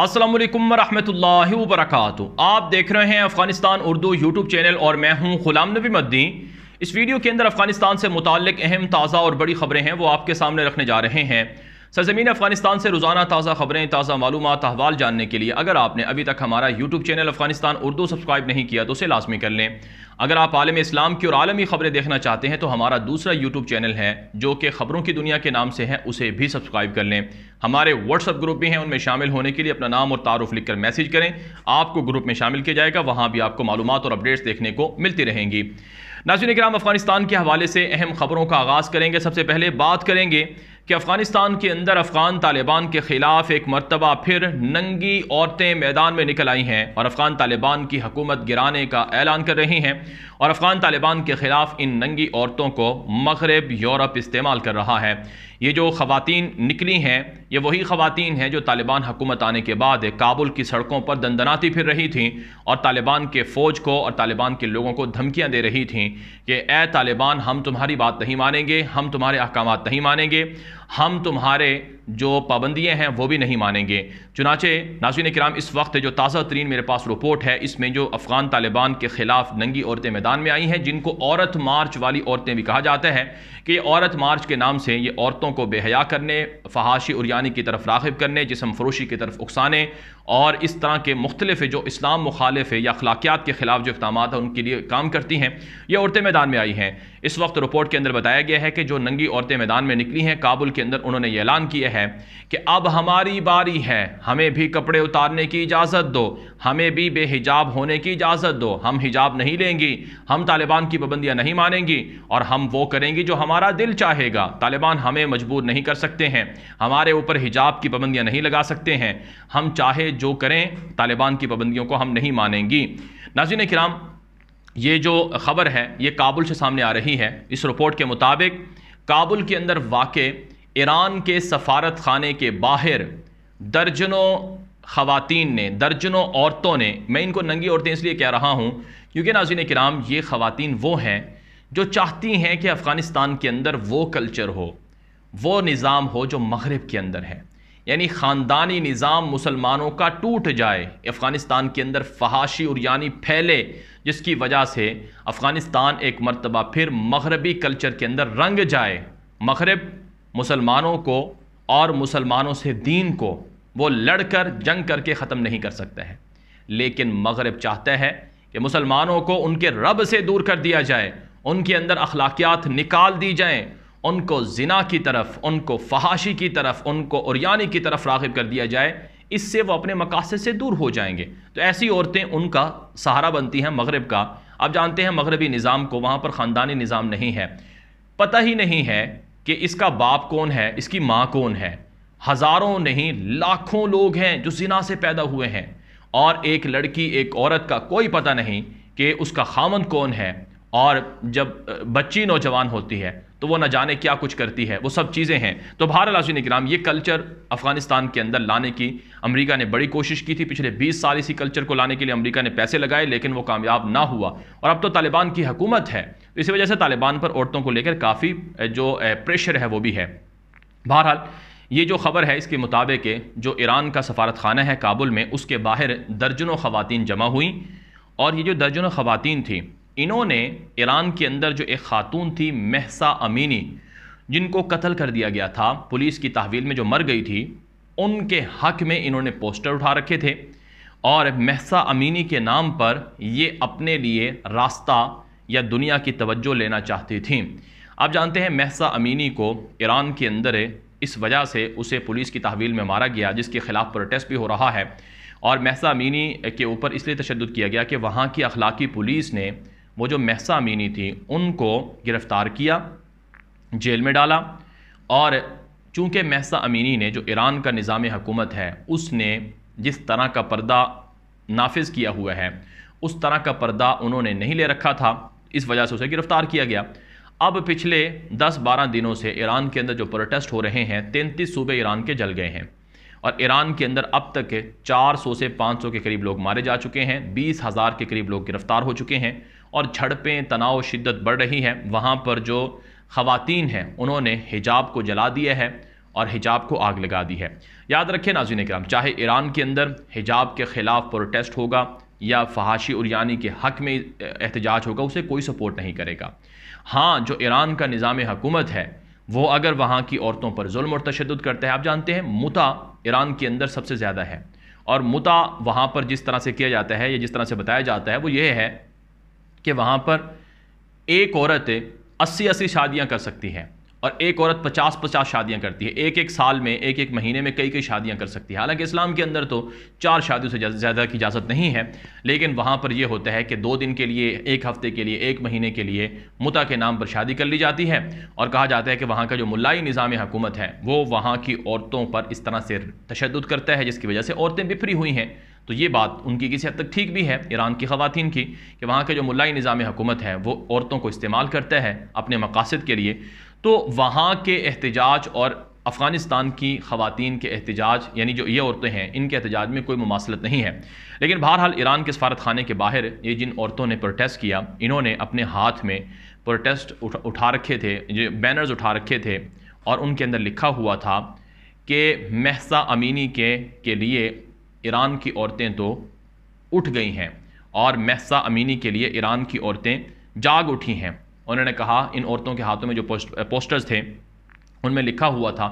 असलम वरहमल वरक आप देख रहे हैं अफगानिस्तान उर्दू यूट्यूब चैनल और मैं हूं गुलाम नबी मद्दी इस वीडियो के अंदर अफगानिस्तान से मुतक अहम ताज़ा और बड़ी खबरें हैं वो आपके सामने रखने जा रहे हैं सरजमीन अफगानिस्तान से रोज़ाना ताज़ा खबरें ताज़ा मालूम अहवाल जानने के लिए अगर आपने अभी तक हमारा YouTube channel Afghanistan Urdu subscribe नहीं किया तो उसे लाजमी कर लें अगर आप आलम इस्लाम की और आलमी खबरें देखना चाहते हैं तो हमारा दूसरा यूट्यूब चैनल है जो कि खबरों की दुनिया के नाम से है उसे भी सब्सक्राइब कर लें हमारे व्हाट्सअप ग्रुप भी हैं उनमें शामिल होने के लिए अपना नाम और तारुफ कर मैसेज करें आपको ग्रुप में शामिल किया जाएगा वहाँ भी आपको मालूम और अपडेट्स देखने को मिलती रहेंगी नाजिन कराम अफगानिस्तान के हवाले से अहम खबरों का आगाज़ करेंगे सबसे पहले बात करेंगे कि अफ़गानिस्तान के अंदर अफ़गान तालिबान के ख़िलाफ़ एक मरतबा फिर नंगी औरतें मैदान में निकल आई हैं और अफ़गान तालिबान की हकूमत गिराने का ऐलान कर रही हैं और अफ़गान तालिबान के ख़िलाफ़ इन नंगी औरतों को मगरब यूरोप इस्तेमाल कर रहा है ये जो ख़वातीन निकली हैं ये वही ख़वातीन हैं जो तालिबान हुकूमत आने के बाद काबुल की सड़कों पर दंदनाती फिर रही थीं और तालिबान के फ़ौज को और तालिबान के लोगों को धमकियाँ दे रही थीं कि ए तालिबान हम तुम्हारी बात नहीं मानेंगे हम तुम्हारे अहकाम नहीं मानेंगे हम तुम्हारे जो पाबंदियाँ हैं वो भी नहीं मानेंगे चुनाचे नाजिन कराम इस वक्त जो ताज़ा तरीन मेरे पास रिपोर्ट है इसमें जो अफ़गान तालिबान के ख़िलाफ़ नंगी औरतें मैदान में आई हैं जिनको औरत मार्च वाली औरतें भी कहा जाता है कि औरत मार्च के नाम से ये औरतों को बेहया करने फहाशी और यानी की तरफ राखब करने जिसम फरोशी की तरफ उकसाने और इस तरह के मुख्तलिफ जो इस्लाम मुखालिफ है या अखलाकियात के ख़िलाफ़ जो इकदाम हैं उनके लिए काम करती हैं ये औरतें मैदान में आई हैं इस वक्त रिपोर्ट के अंदर बताया गया है कि जो नंगी औरतें मैदान में निकली हैं काबुल के अंदर उन्होंने ये ऐलान किया है है कि अब हमारी बारी है हमें भी कपड़े उतारने की इजाज़त दो हमें भी बेहिजाब होने की इजाज़त दो हम हिजाब नहीं लेंगी हम तालिबान की पाबंदियाँ नहीं मानेंगी और हम वो करेंगी जो हमारा दिल चाहेगा तालिबान हमें मजबूर नहीं कर सकते हैं हमारे ऊपर हिजाब की पाबंदियाँ नहीं लगा सकते हैं हम चाहे जो करें तालिबान की पाबंदियों को हम नहीं मानेंगी नाजिन कराम ये जो ख़बर है ये काबुल से सामने आ रही है इस रिपोर्ट के मुताबिक काबुल के अंदर वाक़ ईरान के सफारत खाने के बाहर दर्जनों खातन ने दर्जनों औरतों ने मैं इनको नंगी औरतें इसलिए कह रहा हूँ क्योंकि नाजिन कराम ये खातन वो हैं जो चाहती हैं कि अफ़गानिस्तान के अंदर वो कल्चर हो वो निज़ाम हो जो मगरब के अंदर है यानी ख़ानदानी निज़ाम मुसलमानों का टूट जाए अफ़गानिस्तान के अंदर फहाशी और यानी फैले जिसकी वजह से अफ़गानिस्तान एक मरतबा फिर मगरबी कल्चर के अंदर रंग जाए मगरब मुसलमानों को और मुसलमानों से दीन को वो लड़कर जंग करके ख़त्म नहीं कर सकते हैं लेकिन मगरब चाहता है कि मुसलमानों को उनके रब से दूर कर दिया जाए उनके अंदर अखलाकियात निकाल दी जाएँ उनको जिना की तरफ उनको फहाशी की तरफ उनको उरियानी की तरफ रागब कर दिया जाए इससे वो अपने मकासद से दूर हो जाएंगे तो ऐसी औरतें उनका सहारा बनती हैं मगरब का आप जानते हैं मगरबी निज़ाम को वहाँ पर ख़ानदानी निज़ाम नहीं है पता ही नहीं है कि इसका बाप कौन है इसकी माँ कौन है हज़ारों नहीं लाखों लोग हैं जो जिना से पैदा हुए हैं और एक लड़की एक औरत का कोई पता नहीं कि उसका खामन कौन है और जब बच्ची नौजवान होती है तो वो ना जाने क्या कुछ करती है वो सब चीज़ें हैं तो भारत लाजी निगराम ये कल्चर अफ़गानिस्तान के अंदर लाने की अमेरिका ने बड़ी कोशिश की थी पिछले 20 साल इसी कल्चर को लाने के लिए अमेरिका ने पैसे लगाए लेकिन वो कामयाब ना हुआ और अब तो तालिबान की हुकूमत है इसी वजह से तालिबान पर औरतों को लेकर काफ़ी जो प्रेशर है वो भी है बहरहाल ये जो खबर है इसके मुताबिक जो ईरान का सफारत खाना है काबुल में उसके बाहर दर्जनों ख़वातीन जमा हुई और ये जो दर्जनों ख़वातीन थी इन्होंने ईरान के अंदर जो एक खातून थी महसा अमीनी जिनको कत्ल कर दिया गया था पुलिस की तहवील में जो मर गई थी उनके हक में इन्होंने पोस्टर उठा रखे थे और महसा अमीनी के नाम पर ये अपने लिए रास्ता या दुनिया की तवज्जो लेना चाहती थी आप जानते हैं महसा अमीनी को ईरान के अंदर इस वजह से उसे पुलिस की तहवील में मारा गया जिसके ख़िलाफ़ प्रोटेस्ट भी हो रहा है और महसा अमीनी के ऊपर इसलिए तशद किया गया कि वहाँ की अखलाकी पुलिस ने वो जो महसा अमीनी थी उनको गिरफ़्तार किया जेल में डाला और चूँकि महसा अमीनी ने जो ईरान का निज़ाम हकूमत है उसने जिस तरह का पर्दा नाफिज किया हुआ है उस तरह का पर्दा उन्होंने नहीं ले रखा था इस वजह से उसे गिरफ्तार किया गया अब पिछले 10-12 दिनों से ईरान के अंदर जो प्रोटेस्ट हो रहे हैं तैंतीस सूबे ईरान के जल गए हैं और ईरान के अंदर अब तक 400 से 500 के करीब लोग मारे जा चुके हैं बीस हज़ार के करीब लोग गिरफ्तार हो चुके हैं और झड़पें तनाव शिद्दत बढ़ रही है वहाँ पर जो ख़वातीन हैं उन्होंने हिजाब को जला दिया है और हिजाब को आग लगा दी है याद रखें नाजिन कराम चाहे ईरान के अंदर हिजाब के ख़िलाफ़ प्रोटेस्ट होगा या फहाशी और यानी के हक़ में एहतजाज होगा उसे कोई सपोर्ट नहीं करेगा हाँ जो ईरान का निज़ाम हकूमत है वो अगर वहाँ की औरतों पर जुल्म और तशद करता है आप जानते हैं मुता ईरान के अंदर सबसे ज़्यादा है और मुता वहाँ पर जिस तरह से किया जाता है या जिस तरह से बताया जाता है वो ये है कि वहाँ पर एक औरत अस्सी अस्सी शादियाँ कर सकती है और एक औरत पचास पचास शादियां करती है एक एक साल में एक एक महीने में कई कई शादियां कर सकती है हालांकि इस्लाम के अंदर तो चार शादियों से ज़्यादा की इजाज़त नहीं है लेकिन वहाँ पर यह होता है कि दो दिन के लिए एक हफ्ते के लिए एक महीने के लिए मुता के नाम पर शादी कर ली जाती है और कहा जाता है कि वहाँ का जो मुलाई निज़ाम हुकूमत है वो वहाँ की औरतों पर इस तरह से तशद करता है जिसकी वजह से औरतें बिफरी हुई हैं तो ये बात उनकी किसी हद तक ठीक भी है ईरान की खातन की कि वहाँ का जो मुलाई निज़ाम हुकूमत है वो औरतों को इस्तेमाल करता है अपने मकासद के लिए तो वहाँ के एहतजाज और अफ़गानिस्तान की खातन के एहतजाज यानी जो ये औरतें हैं इनके एहतजाज में कोई ममासलत नहीं है लेकिन बहरहाल ईरान के सफारत खाने के बाहर ये जिन औरतों ने प्रोटेस्ट किया इन्होंने अपने हाथ में प्रोटेस्ट उठा, उठा रखे थे जो बैनर्स उठा रखे थे और उनके अंदर लिखा हुआ था कि महसा अमीनी के के लिए ईरान की औरतें तो उठ गई हैं और महसा अमीनी के लिए ईरान की औरतें जाग उठी हैं उन्होंने कहा इन औरतों के हाथों में जो पोस्ट, पोस्टर्स थे उनमें लिखा हुआ था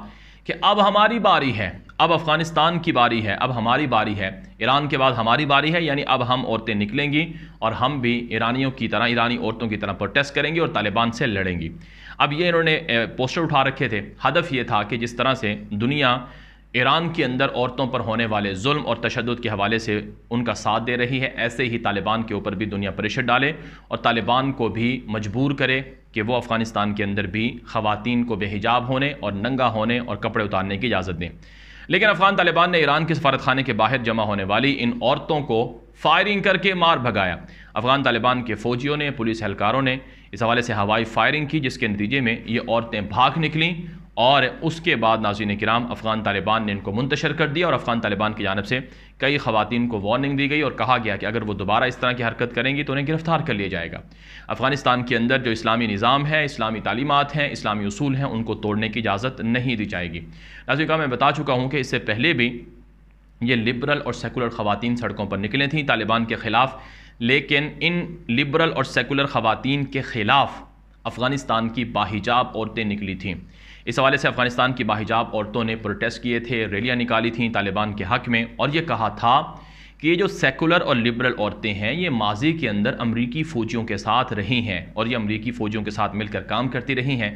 कि अब हमारी बारी है अब अफ़गानिस्तान की बारी है अब हमारी बारी है ईरान के बाद हमारी बारी है यानी अब हम औरतें निकलेंगी और हम भी ईरानियों की तरह ईरानी औरतों की तरह प्रोटेस्ट करेंगी और तालिबान से लड़ेंगी अब ये इन्होंने पोस्टर उठा रखे थे हदफ ये था कि जिस तरह से दुनिया ईरान के अंदर औरतों पर होने वाले जुल्म और तशद के हवाले से उनका साथ दे रही है ऐसे ही तालिबान के ऊपर भी दुनिया प्रेशर डाले और तालिबान को भी मजबूर करे कि वो अफ़गानिस्तान के अंदर भी खातन को बेहिजाब होने और नंगा होने और कपड़े उतारने की इजाज़त दें लेकिन अफ़गान तालिबान ने ईरान के सफारतखाने के बाहर जमा होने वाली इन औरतों को फायरिंग करके मार भगाया अफ़गान तालिबान के फ़ौजियों ने पुलिस एहलकारों ने इस हवाले से हवाई फायरिंग की जिसके नतीजे में ये औरतें भाग निकलीं और उसके बाद नाजीन कराम अफ़गान तालिबान ने इनको मुंतशर कर दिया और अफ़गान तालिबान की जानब से कई खवतिन को वार्निंग दी गई और कहा गया कि अगर वो दोबारा इस तरह की हरकत करेंगी तो उन्हें गिरफ़्तार कर लिया जाएगा अफ़गानिस्तान के अंदर जो इस्लामी निज़ाम है इस्लामी तालीमत हैं इस्लामी असूल हैं उनको तोड़ने की इजाज़त नहीं दी जाएगी नाजी का मैं बता चुका हूँ कि इससे पहले भी ये लिबरल और सेकुलर ख़वान सड़कों पर निकले थी तालिबान के ख़िलाफ़ लेकिन इन लिबरल और सेकुलर ख़वान के ख़िलाफ़ अफ़गानिस्तान की बाहिजाब औरतें निकली थीं इस हवाले से अफगानिस्तान की बाहिजाब औरतों ने प्रोटेस्ट किए थे रैलियाँ निकाली थीं तालिबान के हक में और ये कहा था कि ये जो सेकुलर और लिबरल औरतें हैं ये माजी के अंदर अमरीकी फ़ौजियों के साथ रही हैं और ये अमरीकी फ़ौजियों के साथ मिलकर काम करती रही हैं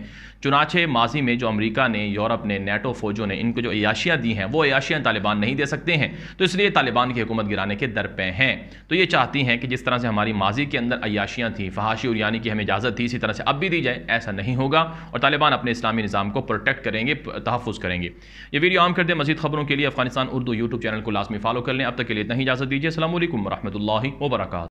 चुनाचे माजी में जो अमरीका ने यूरोप ने नेटो फ़ौजों ने इनको जो अयाशियाँ दी हैं वो अयाशियाँ तालिबान नहीं दे सकते हैं तो इसलिए तालिबान की हुकूमत गिराने के दर पे हैं तो ये चाहती हैं कि जिस तरह से हमारी माजी के अंदर अयाशियाँ थी फहाशी और यानी कि हमें इजाज़त थी इसी तरह से अब भी दी जाए ऐसा नहीं होगा और तालिबान अपने इस्लामी निज़ाम को प्रोटेक्ट करेंगे तहफ़ करेंगे ये वीडियो आम कर दें मजीद खबरों के लिए अफगानिस्तान उर्दू यूट्यूब चैनल को लाजमी फॉलो कर लें अब तक के लिए नहीं इजाज़त दीजिए असल वरहमल वर्क